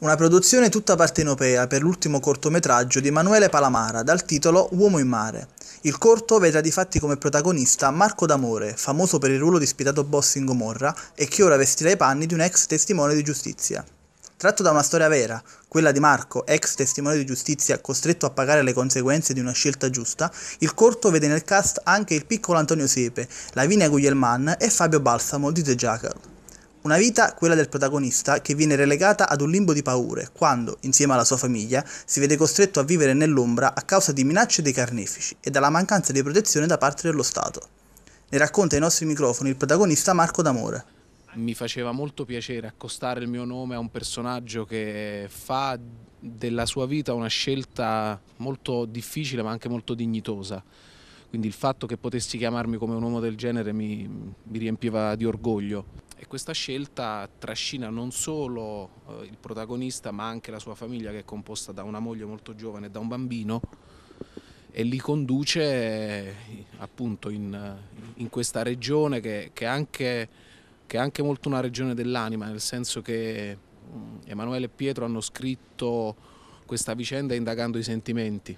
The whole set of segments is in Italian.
una produzione tutta partenopea per l'ultimo cortometraggio di Emanuele Palamara dal titolo Uomo in mare. Il corto vedrà difatti come protagonista Marco D'Amore, famoso per il ruolo di spietato boss in Gomorra e che ora vestirà i panni di un ex testimone di giustizia. Tratto da una storia vera, quella di Marco, ex testimone di giustizia costretto a pagare le conseguenze di una scelta giusta, il corto vede nel cast anche il piccolo Antonio Sepe, Lavinia Guglielman e Fabio Balsamo di The Jackal. Una vita, quella del protagonista, che viene relegata ad un limbo di paure quando, insieme alla sua famiglia, si vede costretto a vivere nell'ombra a causa di minacce dei carnefici e dalla mancanza di protezione da parte dello Stato. Ne racconta ai nostri microfoni il protagonista Marco D'Amore. Mi faceva molto piacere accostare il mio nome a un personaggio che fa della sua vita una scelta molto difficile ma anche molto dignitosa. Quindi il fatto che potessi chiamarmi come un uomo del genere mi, mi riempiva di orgoglio questa scelta trascina non solo eh, il protagonista ma anche la sua famiglia che è composta da una moglie molto giovane e da un bambino e li conduce eh, appunto in, eh, in questa regione che, che, è anche, che, è anche, molto una regione dell'anima, nel senso che mm, Emanuele e Pietro hanno scritto questa vicenda indagando i sentimenti.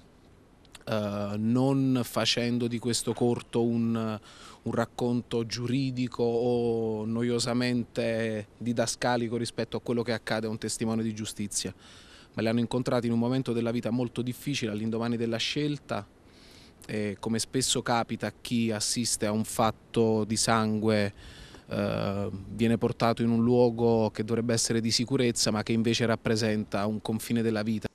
Eh, non facendo di questo corto un, un, racconto giuridico o noiosamente didascalico rispetto a quello che accade a un testimone di giustizia, ma li hanno incontrati in un momento della vita molto difficile all'indomani della scelta e come spesso capita a chi assiste a un fatto di sangue uh, viene portato in un luogo che dovrebbe essere di sicurezza ma che invece rappresenta un confine della vita.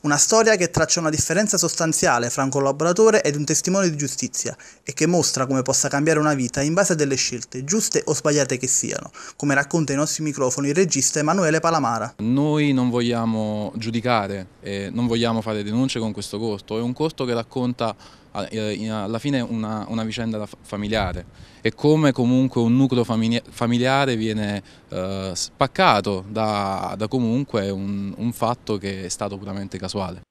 Una storia che traccia una differenza sostanziale fra un collaboratore ed un testimone di giustizia e che mostra come possa cambiare una vita in base a delle scelte, giuste o sbagliate che siano, come racconta ai nostri microfoni il regista Emanuele Palamara. Noi non vogliamo giudicare, eh, non vogliamo fare denunce con questo corto, è un corto che racconta eh, alla fine una, una, vicenda familiare e come comunque un nucleo familiare viene eh, spaccato da, da comunque un, un fatto che è stato puramente casuale.